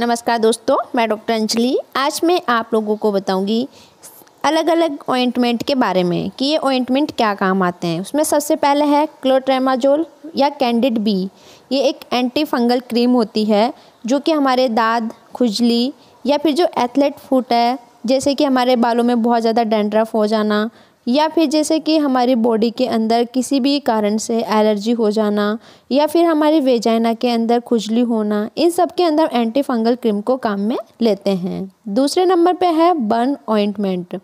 नमस्कार दोस्तों मैं डॉक्टर अंजलि आज मैं आप लोगों को बताऊंगी अलग अलग ऑइंटमेंट के बारे में कि ये ऑइंटमेंट क्या काम आते हैं उसमें सबसे पहले है क्लोट्रेमाजोल या कैंडिड बी ये एक एंटी फंगल क्रीम होती है जो कि हमारे दाद खुजली या फिर जो एथलेट फूट है जैसे कि हमारे बालों में बहुत ज़्यादा डेंड्रफ हो जाना या फिर जैसे कि हमारी बॉडी के अंदर किसी भी कारण से एलर्जी हो जाना या फिर हमारी वेजाइना के अंदर खुजली होना इन सब के अंदर एंटी फंगल क्रीम को काम में लेते हैं दूसरे नंबर पे है बर्न ऑइंटमेंट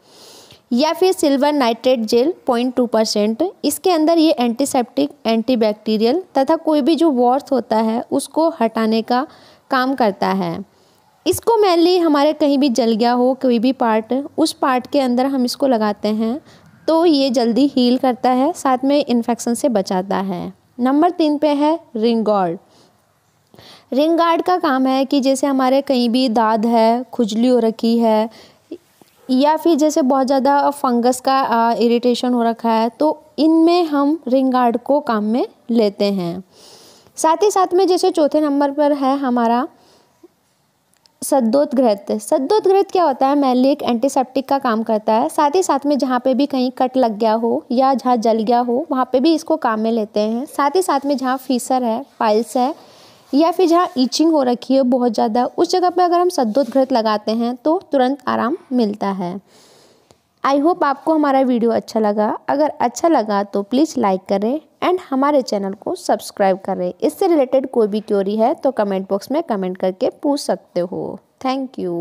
या फिर silver nitrate gel point two percent इसके अंदर ये एंटीसेप्टिक एंटीबैक्टीरियल तथा कोई भी जो वॉर्थ होता है उसको हटाने का काम करता है इसको मेनली हमारे कहीं भी जल गया हो कोई भी पार्ट उस पार्ट के अंदर हम इसको लगाते हैं तो ये जल्दी हील करता है साथ में इन्फेक्शन से बचाता है नंबर तीन पे है रिंग गार्ड रिंग गार्ड का काम है कि जैसे हमारे कहीं भी दाद है खुजली हो रखी है या फिर जैसे बहुत ज़्यादा फंगस का इरिटेशन हो रखा है तो इनमें हम रिंग गार्ड को काम में लेते हैं साथ ही साथ में जैसे चौथे नंबर पर है हमारा सद्दोतग्रहत सद्दोतग्रहत क्या होता है मैनली एक एंटीसेप्टिक का काम करता है साथ ही साथ में जहाँ पे भी कहीं कट लग गया हो या जहाँ जल गया हो वहाँ पे भी इसको काम में लेते हैं साथ ही साथ में जहाँ फीसर है पाइल्स है या फिर जहाँ ईचिंग हो रखी है बहुत ज़्यादा उस जगह पर अगर हम सद्दोतग्रहत लगाते हैं तो तुरंत आराम मिलता है आई होप आपको हमारा वीडियो अच्छा लगा अगर अच्छा लगा तो प्लीज़ लाइक करें एंड हमारे चैनल को सब्सक्राइब करें इससे रिलेटेड कोई भी क्योरी है तो कमेंट बॉक्स में कमेंट करके पूछ सकते हो थैंक यू